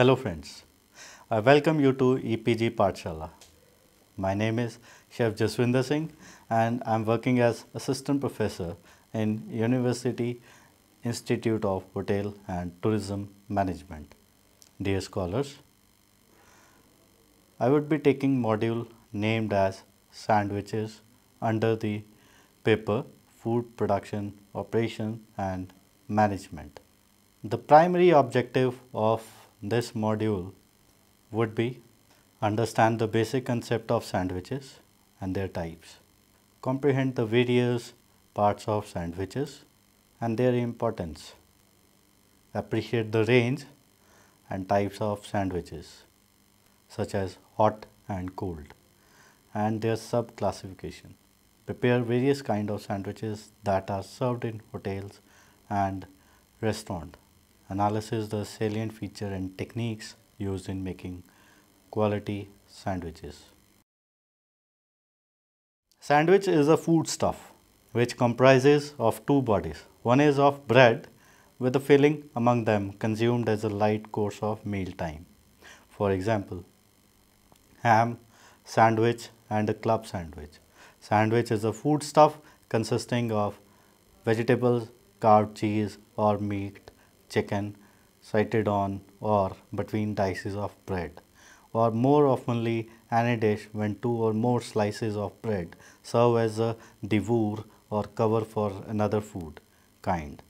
Hello friends, I welcome you to EPG Partshala. My name is Chef Jaswinder Singh and I am working as Assistant Professor in University Institute of Hotel and Tourism Management. Dear scholars, I would be taking module named as Sandwiches under the paper Food Production Operation and Management. The primary objective of this module would be understand the basic concept of sandwiches and their types, comprehend the various parts of sandwiches and their importance, appreciate the range and types of sandwiches such as hot and cold and their sub-classification. Prepare various kind of sandwiches that are served in hotels and restaurant analysis the salient feature and techniques used in making quality sandwiches. Sandwich is a foodstuff which comprises of two bodies. One is of bread with a filling among them consumed as a light course of mealtime. For example, ham, sandwich and a club sandwich. Sandwich is a foodstuff consisting of vegetables, carved cheese or meat chicken sighted on or between dices of bread or more oftenly any dish when two or more slices of bread serve as a devour or cover for another food kind.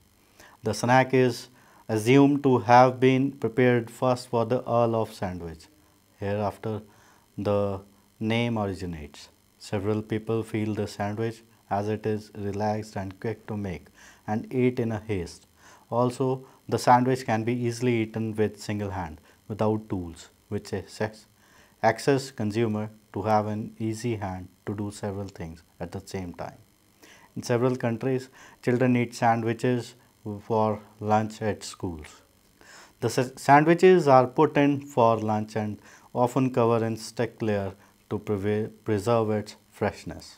The snack is assumed to have been prepared first for the Earl of Sandwich. Hereafter the name originates. Several people feel the sandwich as it is relaxed and quick to make and eat in a haste. Also the sandwich can be easily eaten with single hand without tools, which access consumer to have an easy hand to do several things at the same time. In several countries, children eat sandwiches for lunch at schools. The sandwiches are put in for lunch and often cover in thick layer to preserve its freshness.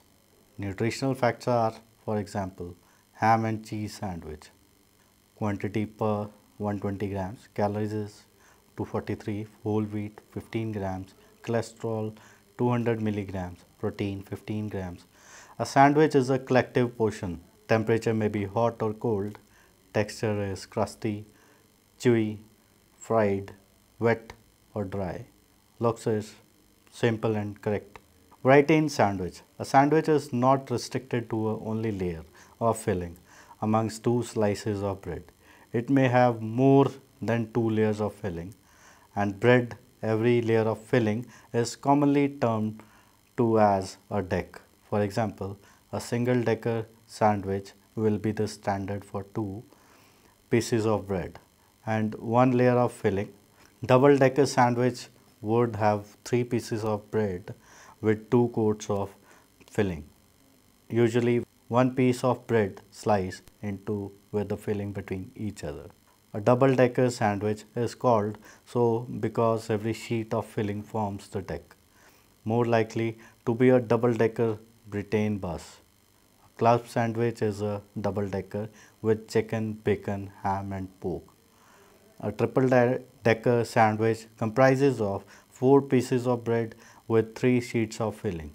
Nutritional facts are, for example, ham and cheese sandwich, quantity per 120 grams, calories is 243, whole wheat 15 grams, cholesterol 200 milligrams, protein 15 grams. A sandwich is a collective portion. Temperature may be hot or cold, texture is crusty, chewy, fried, wet or dry. Looks is simple and correct. Variety in sandwich. A sandwich is not restricted to only layer or filling amongst two slices of bread it may have more than two layers of filling and bread every layer of filling is commonly termed to as a deck. For example, a single decker sandwich will be the standard for two pieces of bread and one layer of filling. Double decker sandwich would have three pieces of bread with two coats of filling. Usually one piece of bread slice into with the filling between each other. A double decker sandwich is called so because every sheet of filling forms the deck. More likely to be a double decker Britain bus. A club sandwich is a double decker with chicken, bacon, ham and pork. A triple de decker sandwich comprises of four pieces of bread with three sheets of filling.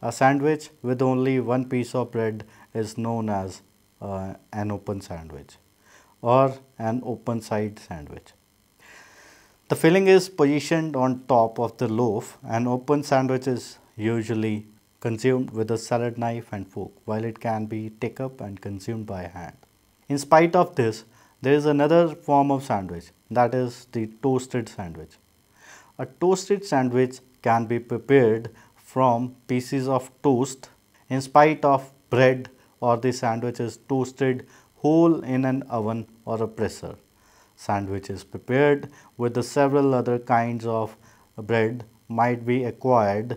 A sandwich with only one piece of bread is known as uh, an open sandwich or an open side sandwich. The filling is positioned on top of the loaf and open sandwich is usually consumed with a salad knife and fork while it can be take up and consumed by hand. In spite of this, there is another form of sandwich that is the toasted sandwich. A toasted sandwich can be prepared from pieces of toast in spite of bread or the sandwich is toasted whole in an oven or a presser. Sandwich is prepared with the several other kinds of bread might be acquired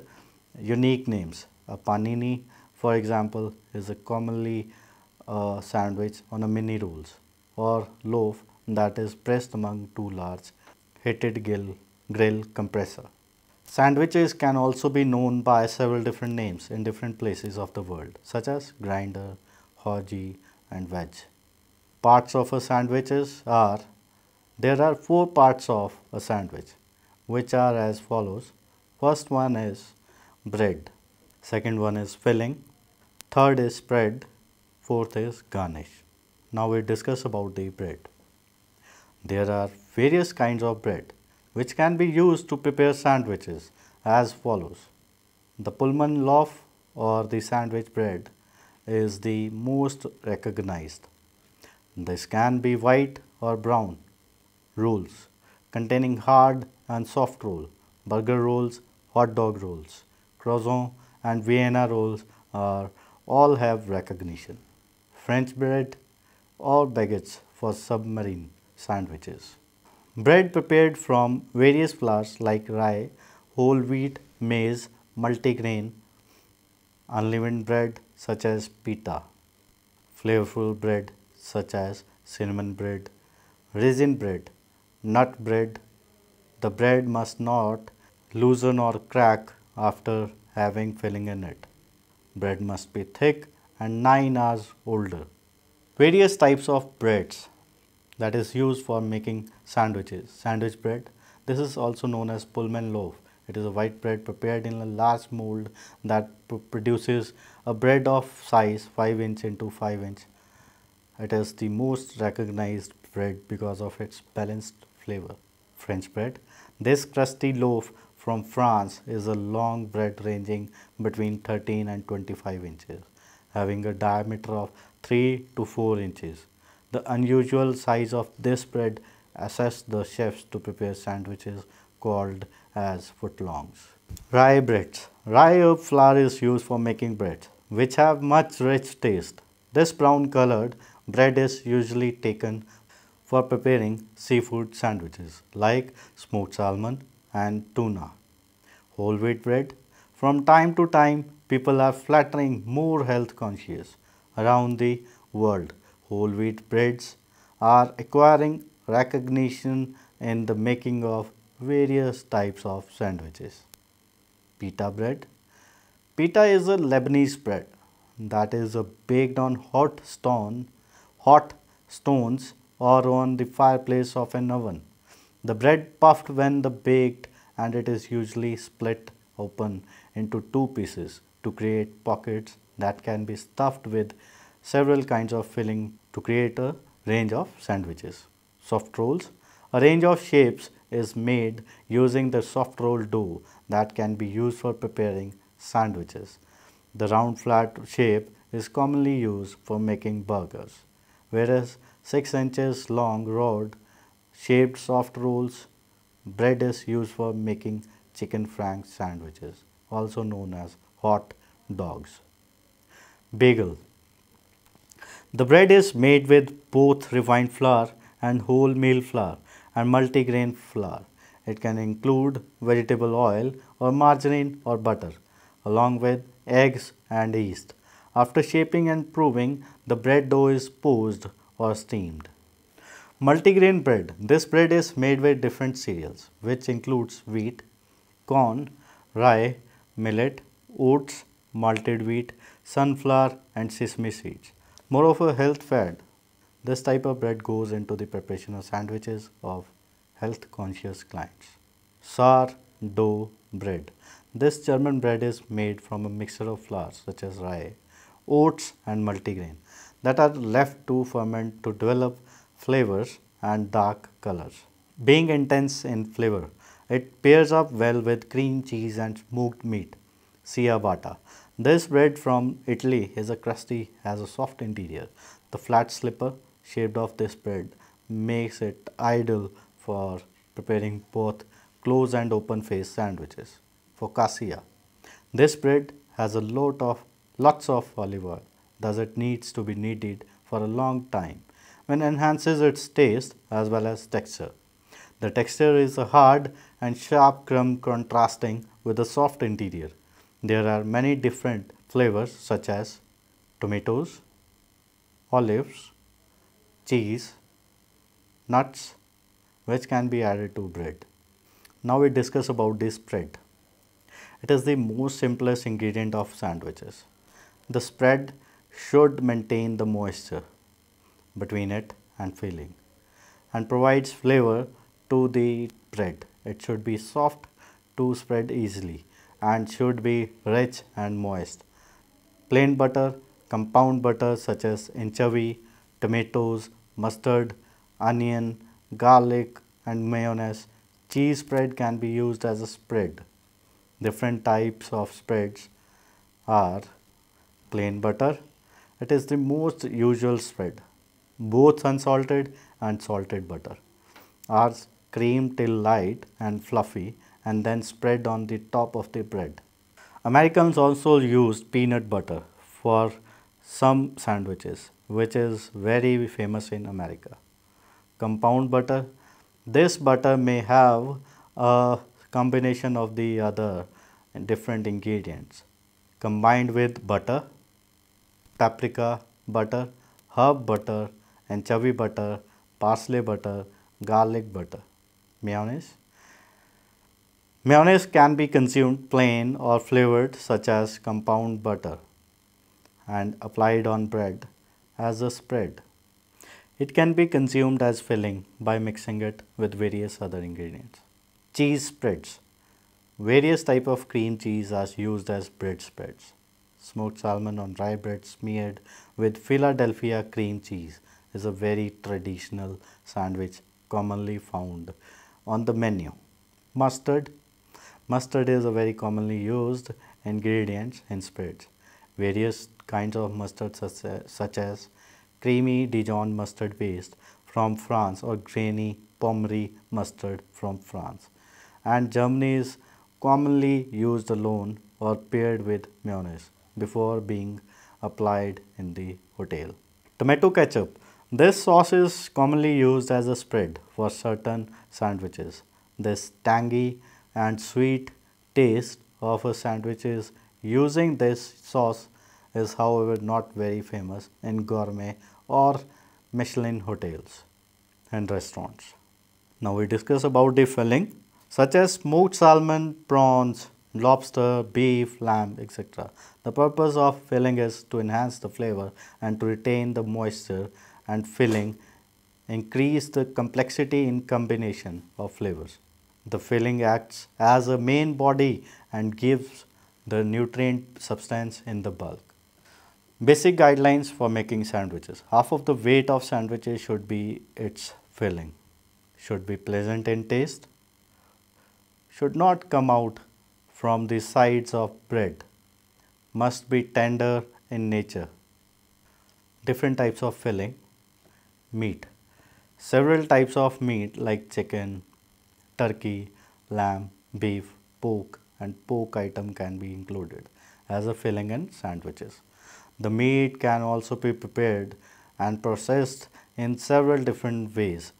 unique names. A panini, for example, is a commonly uh, sandwich on a mini rolls or loaf that is pressed among two large heated grill, grill compressor. Sandwiches can also be known by several different names in different places of the world, such as grinder, hoagie, and wedge. Parts of a sandwiches are, there are four parts of a sandwich, which are as follows. First one is bread, second one is filling, third is spread, fourth is garnish. Now we discuss about the bread. There are various kinds of bread which can be used to prepare sandwiches as follows. The Pullman loaf or the sandwich bread is the most recognized. This can be white or brown rolls containing hard and soft roll, burger rolls, hot dog rolls, croissant and Vienna rolls are all have recognition. French bread or baguettes for submarine sandwiches. Bread prepared from various flours like rye, whole wheat, maize, multigrain, unleavened bread such as pita, flavorful bread such as cinnamon bread, raisin bread, nut bread. The bread must not loosen or crack after having filling in it. Bread must be thick and 9 hours older. Various types of breads that is used for making sandwiches, sandwich bread. This is also known as Pullman loaf. It is a white bread prepared in a large mold that produces a bread of size 5 inch into 5 inch. It is the most recognized bread because of its balanced flavor. French bread. This crusty loaf from France is a long bread ranging between 13 and 25 inches, having a diameter of 3 to 4 inches. The unusual size of this bread assess the chefs to prepare sandwiches called as footlongs. Rye breads. Rye flour is used for making bread, which have much rich taste. This brown colored bread is usually taken for preparing seafood sandwiches like smoked salmon and tuna. Whole wheat bread. From time to time, people are flattering more health conscious around the world whole wheat breads are acquiring recognition in the making of various types of sandwiches. Pita bread. Pita is a Lebanese bread that is baked on hot stone, hot stones or on the fireplace of an oven. The bread puffed when the baked and it is usually split open into two pieces to create pockets that can be stuffed with several kinds of filling to create a range of sandwiches. Soft rolls. A range of shapes is made using the soft roll dough that can be used for preparing sandwiches. The round flat shape is commonly used for making burgers, whereas 6 inches long rod shaped soft rolls bread is used for making chicken frank sandwiches, also known as hot dogs. Bagel the bread is made with both refined flour and wholemeal flour and multigrain flour. It can include vegetable oil or margarine or butter, along with eggs and yeast. After shaping and proving, the bread dough is posed or steamed. Multigrain bread. This bread is made with different cereals, which includes wheat, corn, rye, millet, oats, malted wheat, sunflower and sesame seeds. Moreover, health fad. This type of bread goes into the preparation of sandwiches of health conscious clients. dough bread. This German bread is made from a mixture of flours such as rye, oats and multigrain that are left to ferment to develop flavors and dark colors. Being intense in flavor, it pairs up well with cream cheese and smoked meat, ciabatta, this bread from Italy is a crusty, has a soft interior. The flat slipper shaped of this bread makes it ideal for preparing both closed and open face sandwiches. For cassia, this bread has a lot of lots of olive oil, thus it needs to be kneaded for a long time, when enhances its taste as well as texture. The texture is a hard and sharp crumb contrasting with the soft interior there are many different flavors such as tomatoes, olives, cheese, nuts, which can be added to bread. Now we discuss about this spread. It is the most simplest ingredient of sandwiches. The spread should maintain the moisture between it and filling and provides flavor to the bread. It should be soft to spread easily and should be rich and moist. Plain butter, compound butter such as anchovy, tomatoes, mustard, onion, garlic and mayonnaise. Cheese spread can be used as a spread. Different types of spreads are plain butter. It is the most usual spread. Both unsalted and salted butter are cream till light and fluffy and then spread on the top of the bread. Americans also use peanut butter for some sandwiches, which is very famous in America. Compound butter. This butter may have a combination of the other different ingredients combined with butter, paprika butter, herb butter, anchovy butter, parsley butter, garlic butter, mayonnaise, Mayonnaise can be consumed plain or flavored such as compound butter and applied on bread as a spread. It can be consumed as filling by mixing it with various other ingredients. Cheese spreads. Various type of cream cheese are used as bread spreads. Smoked salmon on rye bread smeared with Philadelphia cream cheese is a very traditional sandwich commonly found on the menu. Mustard Mustard is a very commonly used ingredient in spreads. Various kinds of mustard such as, such as creamy Dijon mustard paste from France or grainy Pommery mustard from France. And Germany is commonly used alone or paired with mayonnaise before being applied in the hotel. Tomato ketchup. This sauce is commonly used as a spread for certain sandwiches. This tangy and sweet taste of a sandwiches using this sauce is however not very famous in gourmet or Michelin hotels and restaurants. Now we discuss about the filling such as smoked salmon, prawns, lobster, beef, lamb, etc. The purpose of filling is to enhance the flavor and to retain the moisture and filling increase the complexity in combination of flavors. The filling acts as a main body and gives the nutrient substance in the bulk. Basic guidelines for making sandwiches. Half of the weight of sandwiches should be its filling. Should be pleasant in taste. Should not come out from the sides of bread. Must be tender in nature. Different types of filling. Meat. Several types of meat like chicken, turkey, lamb, beef, pork and pork item can be included as a filling in sandwiches. The meat can also be prepared and processed in several different ways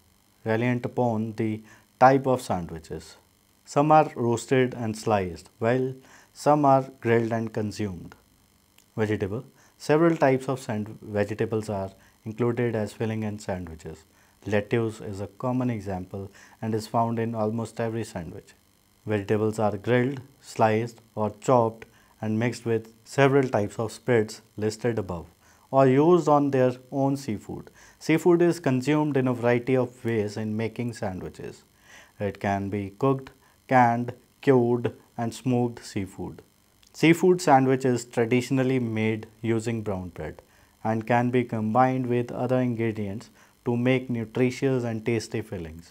reliant upon the type of sandwiches. Some are roasted and sliced while some are grilled and consumed. Vegetable Several types of vegetables are included as filling in sandwiches. Lettuce is a common example and is found in almost every sandwich. Vegetables are grilled, sliced or chopped and mixed with several types of spreads listed above or used on their own seafood. Seafood is consumed in a variety of ways in making sandwiches. It can be cooked, canned, cured and smoked seafood. Seafood sandwich is traditionally made using brown bread and can be combined with other ingredients to make nutritious and tasty fillings.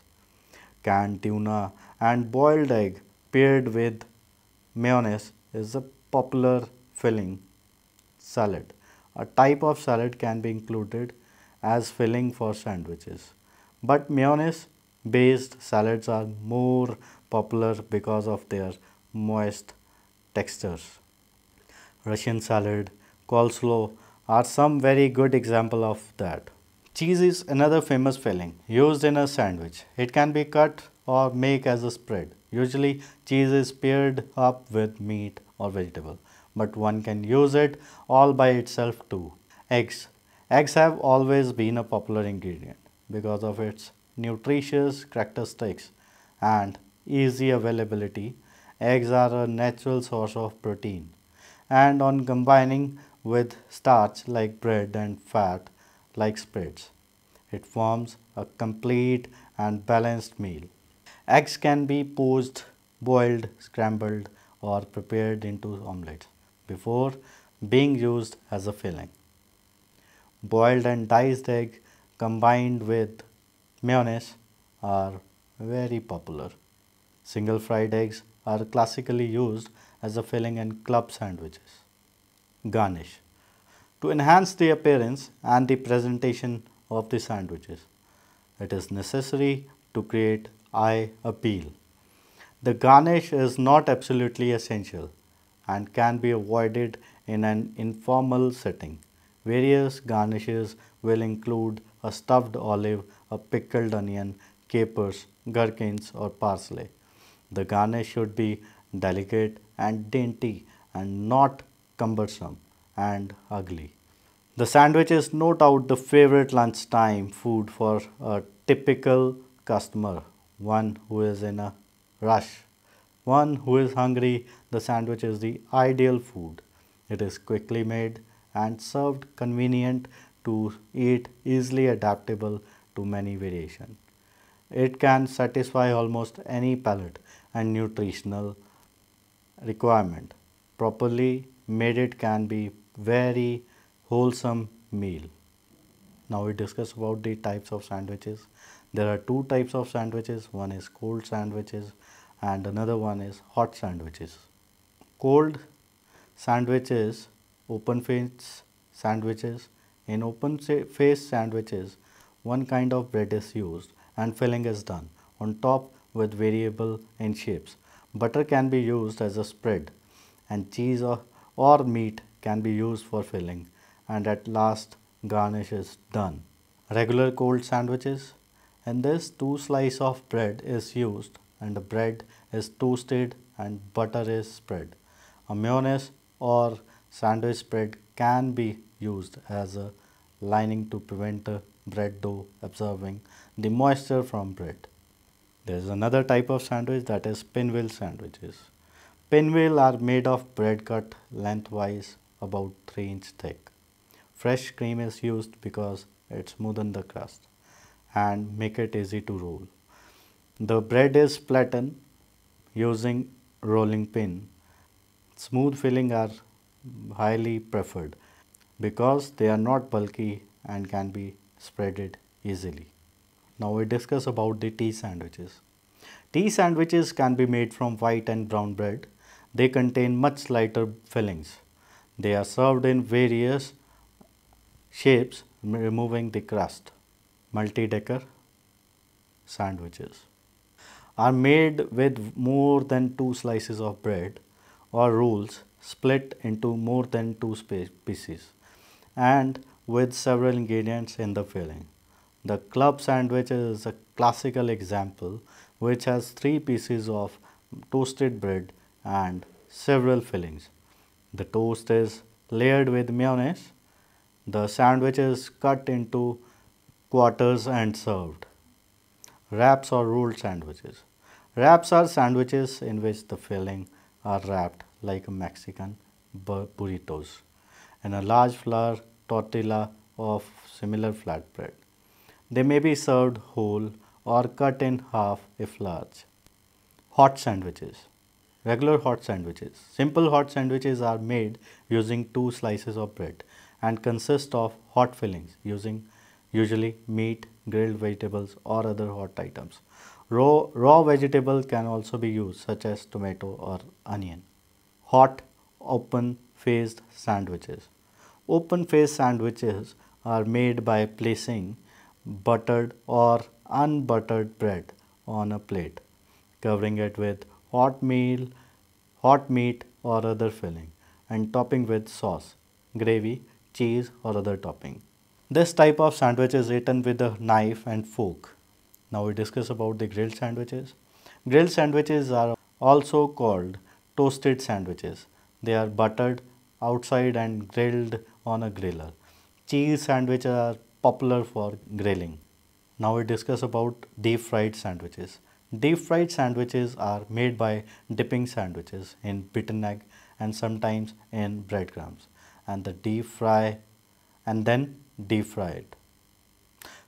Canned tuna and boiled egg paired with mayonnaise is a popular filling salad. A type of salad can be included as filling for sandwiches. But mayonnaise based salads are more popular because of their moist textures. Russian salad, coleslaw are some very good example of that. Cheese is another famous filling used in a sandwich. It can be cut or make as a spread. Usually cheese is paired up with meat or vegetable, but one can use it all by itself too. Eggs. Eggs have always been a popular ingredient because of its nutritious characteristics and easy availability. Eggs are a natural source of protein and on combining with starch like bread and fat, like spreads. It forms a complete and balanced meal. Eggs can be poached, boiled, scrambled or prepared into omelette before being used as a filling. Boiled and diced egg combined with mayonnaise are very popular. Single fried eggs are classically used as a filling in club sandwiches. Garnish to enhance the appearance and the presentation of the sandwiches, it is necessary to create eye appeal. The garnish is not absolutely essential and can be avoided in an informal setting. Various garnishes will include a stuffed olive, a pickled onion, capers, gherkins or parsley. The garnish should be delicate and dainty and not cumbersome and ugly. The sandwich is no doubt the favorite lunchtime food for a typical customer, one who is in a rush. One who is hungry, the sandwich is the ideal food. It is quickly made and served convenient to eat, easily adaptable to many variation. It can satisfy almost any palate and nutritional requirement. Properly made it can be very wholesome meal. Now we discuss about the types of sandwiches. There are two types of sandwiches. One is cold sandwiches and another one is hot sandwiches. Cold sandwiches, open face sandwiches. In open face sandwiches, one kind of bread is used and filling is done on top with variable in shapes. Butter can be used as a spread and cheese or, or meat can be used for filling and at last garnish is done. Regular cold sandwiches. In this two slice of bread is used and the bread is toasted and butter is spread. A mayonnaise or sandwich spread can be used as a lining to prevent bread dough absorbing the moisture from bread. There is another type of sandwich that is pinwheel sandwiches. Pinwheel are made of bread cut lengthwise about 3 inch thick. Fresh cream is used because it smoothens the crust and make it easy to roll. The bread is flattened using rolling pin. Smooth filling are highly preferred because they are not bulky and can be spreaded easily. Now we discuss about the tea sandwiches. Tea sandwiches can be made from white and brown bread. They contain much lighter fillings they are served in various shapes removing the crust. Multi-decker sandwiches are made with more than two slices of bread or rolls split into more than two pieces and with several ingredients in the filling. The club sandwich is a classical example which has three pieces of toasted bread and several fillings. The toast is layered with mayonnaise. The sandwich is cut into quarters and served. Wraps or rolled sandwiches. Wraps are sandwiches in which the filling are wrapped like Mexican burritos and a large flour tortilla of similar flatbread. They may be served whole or cut in half if large. Hot sandwiches regular hot sandwiches. Simple hot sandwiches are made using two slices of bread and consist of hot fillings using usually meat, grilled vegetables or other hot items. Raw, raw vegetable can also be used such as tomato or onion. Hot, open faced sandwiches. Open faced sandwiches are made by placing buttered or unbuttered bread on a plate, covering it with hot meal, hot meat or other filling and topping with sauce, gravy, cheese or other topping. This type of sandwich is eaten with a knife and fork. Now we discuss about the grilled sandwiches. Grilled sandwiches are also called toasted sandwiches. They are buttered outside and grilled on a griller. Cheese sandwiches are popular for grilling. Now we discuss about deep fried sandwiches. Deep fried sandwiches are made by dipping sandwiches in beaten egg and sometimes in breadcrumbs and the deep fry and then deep fry it.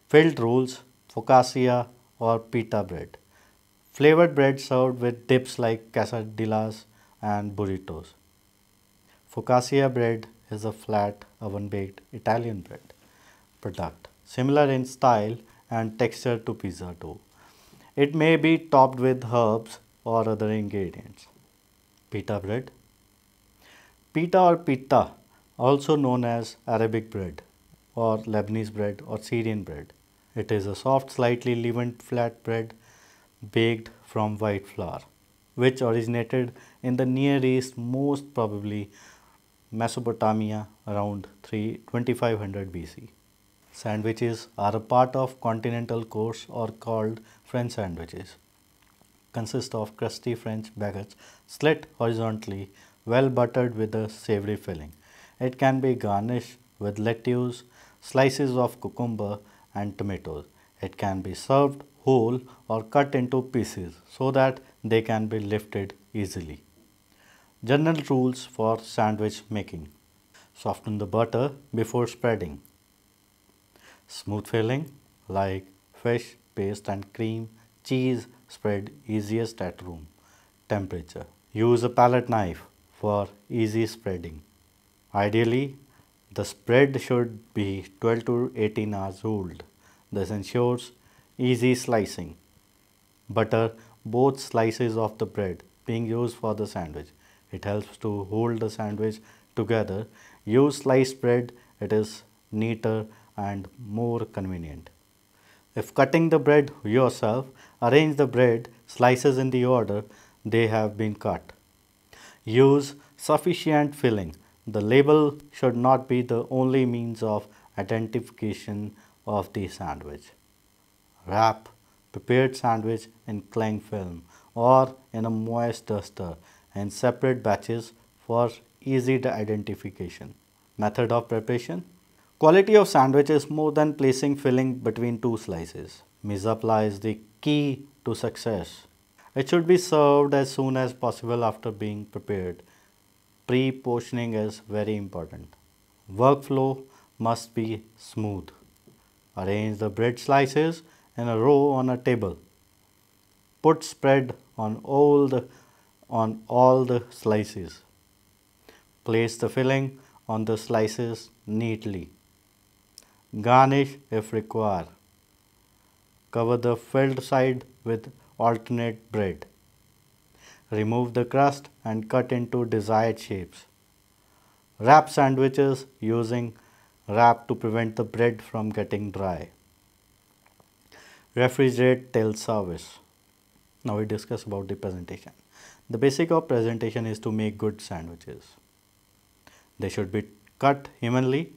Filled rolls, focaccia or pita bread. Flavored bread served with dips like quesadillas and burritos. Focaccia bread is a flat oven baked Italian bread product similar in style and texture to pizza dough. It may be topped with herbs or other ingredients. Pita bread. Pita or pita, also known as Arabic bread or Lebanese bread or Syrian bread. It is a soft, slightly leavened flat bread baked from white flour, which originated in the Near East, most probably Mesopotamia around 3, 2500 BC. Sandwiches are a part of continental course or called French sandwiches consist of crusty French baguettes slit horizontally, well buttered with a savory filling. It can be garnished with lettuce, slices of cucumber and tomatoes. It can be served whole or cut into pieces so that they can be lifted easily. General rules for sandwich making. Soften the butter before spreading. Smooth filling like fish, paste and cream cheese spread easiest at room temperature. Use a palette knife for easy spreading. Ideally, the spread should be 12 to 18 hours old. This ensures easy slicing. Butter both slices of the bread being used for the sandwich. It helps to hold the sandwich together. Use sliced bread, it is neater and more convenient. If cutting the bread yourself, arrange the bread slices in the order they have been cut. Use sufficient filling. The label should not be the only means of identification of the sandwich. Wrap prepared sandwich in cling film or in a moist duster in separate batches for easy identification. Method of preparation Quality of sandwich is more than placing filling between two slices. Mizapla is the key to success. It should be served as soon as possible after being prepared. Pre-portioning is very important. Workflow must be smooth. Arrange the bread slices in a row on a table. Put spread on all the, on all the slices. Place the filling on the slices neatly. Garnish if required. Cover the filled side with alternate bread. Remove the crust and cut into desired shapes. Wrap sandwiches using wrap to prevent the bread from getting dry. Refrigerate till service. Now we discuss about the presentation. The basic of presentation is to make good sandwiches. They should be cut evenly.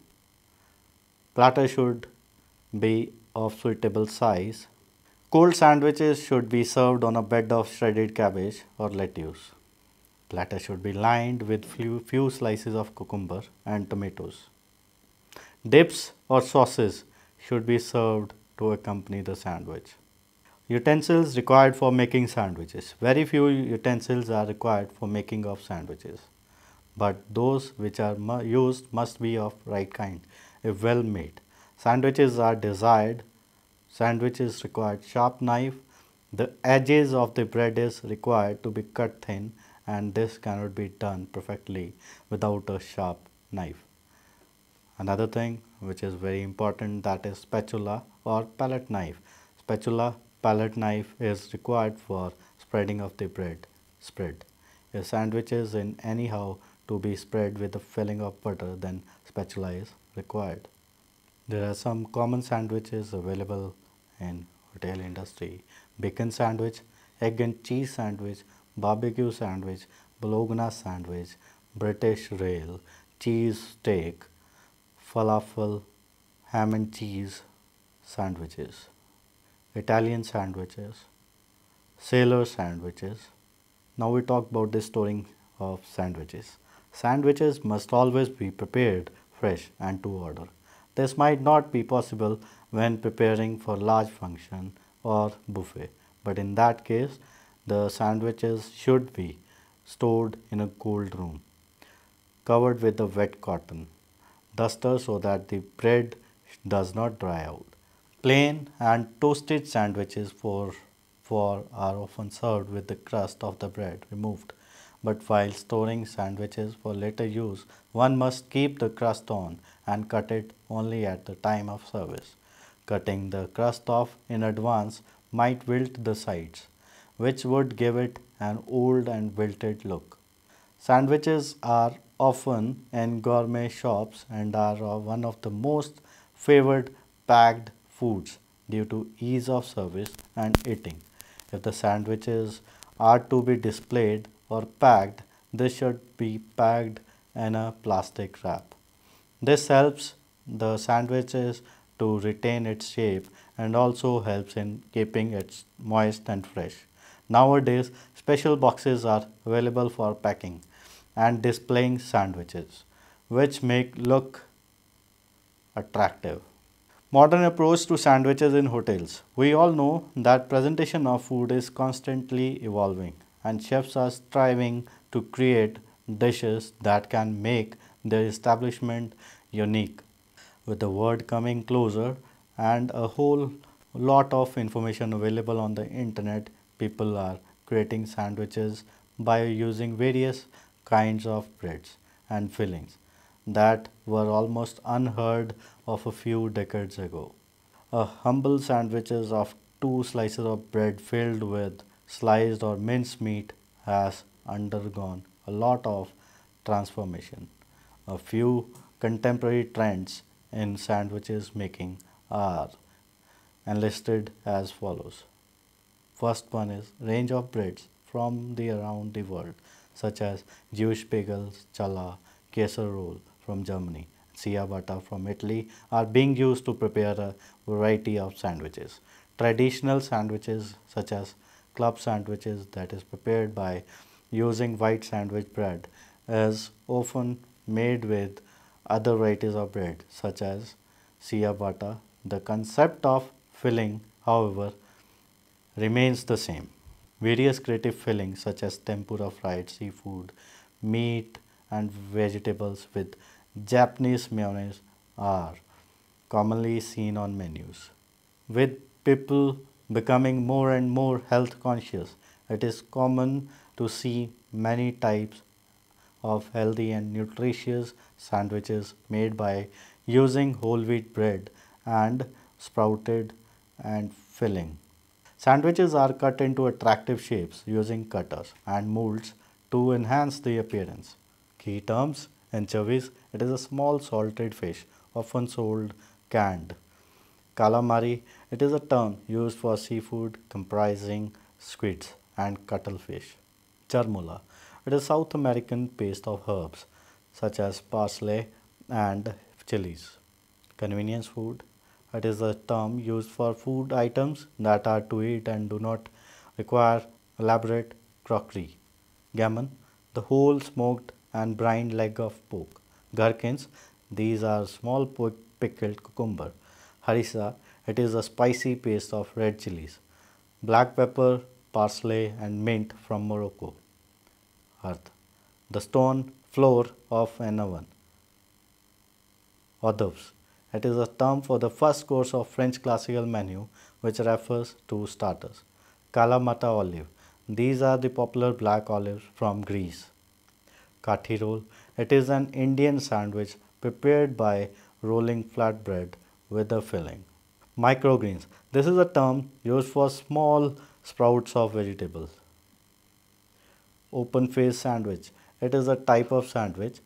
Platter should be of suitable size. Cold sandwiches should be served on a bed of shredded cabbage or lettuce. Platter should be lined with few, few slices of cucumber and tomatoes. Dips or sauces should be served to accompany the sandwich. Utensils required for making sandwiches. Very few utensils are required for making of sandwiches. But those which are used must be of right kind a well made. Sandwiches are desired. Sandwiches required sharp knife. The edges of the bread is required to be cut thin and this cannot be done perfectly without a sharp knife. Another thing which is very important that is spatula or palette knife. Spatula palette knife is required for spreading of the bread spread. If sandwiches in anyhow to be spread with the filling of butter then spatula is required. There are some common sandwiches available in hotel industry. Bacon sandwich, egg and cheese sandwich, barbecue sandwich, bologna sandwich, British rail, cheese steak, falafel, ham and cheese sandwiches, Italian sandwiches, sailor sandwiches. Now we talk about the storing of sandwiches. Sandwiches must always be prepared fresh and to order. This might not be possible when preparing for large function or buffet, but in that case, the sandwiches should be stored in a cold room, covered with a wet cotton duster so that the bread does not dry out. Plain and toasted sandwiches for, for are often served with the crust of the bread removed but while storing sandwiches for later use, one must keep the crust on and cut it only at the time of service. Cutting the crust off in advance might wilt the sides, which would give it an old and wilted look. Sandwiches are often in gourmet shops and are uh, one of the most favored packed foods due to ease of service and eating. If the sandwiches are to be displayed or packed, they should be packed in a plastic wrap. This helps the sandwiches to retain its shape and also helps in keeping it moist and fresh. Nowadays, special boxes are available for packing and displaying sandwiches, which make look attractive. Modern approach to sandwiches in hotels. We all know that presentation of food is constantly evolving and chefs are striving to create dishes that can make their establishment unique. With the world coming closer and a whole lot of information available on the internet, people are creating sandwiches by using various kinds of breads and fillings that were almost unheard of a few decades ago. A humble sandwiches of two slices of bread filled with sliced or minced meat has undergone a lot of transformation. A few contemporary trends in sandwiches making are enlisted as follows. First one is range of breads from the around the world such as Jewish bagels, challah, kesar roll from Germany, ciabatta from Italy are being used to prepare a variety of sandwiches. Traditional sandwiches such as club sandwiches that is prepared by using white sandwich bread is often made with other varieties of bread such as ciabatta. The concept of filling, however, remains the same. Various creative fillings such as tempura fried seafood, meat and vegetables with Japanese mayonnaise are commonly seen on menus. With people becoming more and more health conscious. It is common to see many types of healthy and nutritious sandwiches made by using whole wheat bread and sprouted and filling. Sandwiches are cut into attractive shapes using cutters and molds to enhance the appearance. Key terms, anchovies, it is a small salted fish often sold canned. Calamari, it is a term used for seafood comprising squids and cuttlefish. Charmula, it is South American paste of herbs such as parsley and chilies. Convenience food, it is a term used for food items that are to eat and do not require elaborate crockery. Gammon, the whole smoked and brined leg of pork. Gherkins, these are small pickled cucumber harissa, it is a spicy paste of red chilies, black pepper, parsley and mint from Morocco. Earth, the stone floor of an oven. Others, it is a term for the first course of French classical menu which refers to starters. Kalamata olive, these are the popular black olives from Greece. Kathi roll, it is an Indian sandwich prepared by rolling flatbread with the filling. Microgreens. This is a term used for small sprouts of vegetables. Open face sandwich. It is a type of sandwich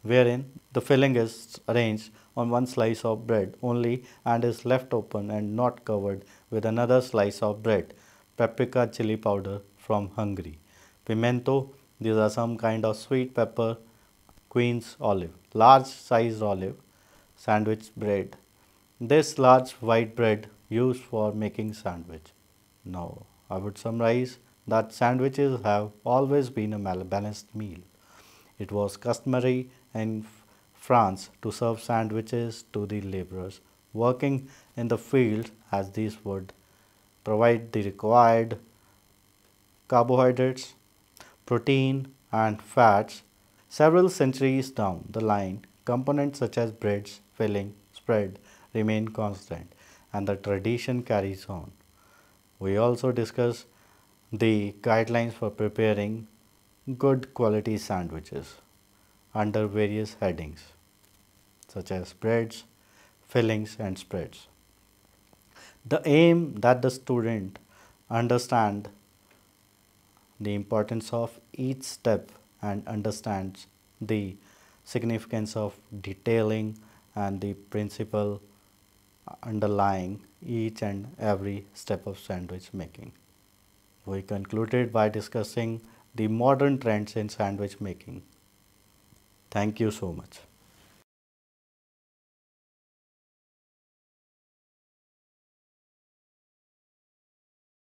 wherein the filling is arranged on one slice of bread only and is left open and not covered with another slice of bread. Paprika chili powder from Hungary. Pimento, these are some kind of sweet pepper. Queen's olive, large sized olive, sandwich bread this large white bread used for making sandwich. Now, I would summarize that sandwiches have always been a balanced meal. It was customary in France to serve sandwiches to the laborers working in the field as these would provide the required carbohydrates, protein and fats. Several centuries down the line, components such as breads, filling, spread remain constant and the tradition carries on. We also discuss the guidelines for preparing good quality sandwiches under various headings such as breads, fillings and spreads. The aim that the student understand the importance of each step and understands the significance of detailing and the principle underlying each and every step of sandwich making. We concluded by discussing the modern trends in sandwich making. Thank you so much.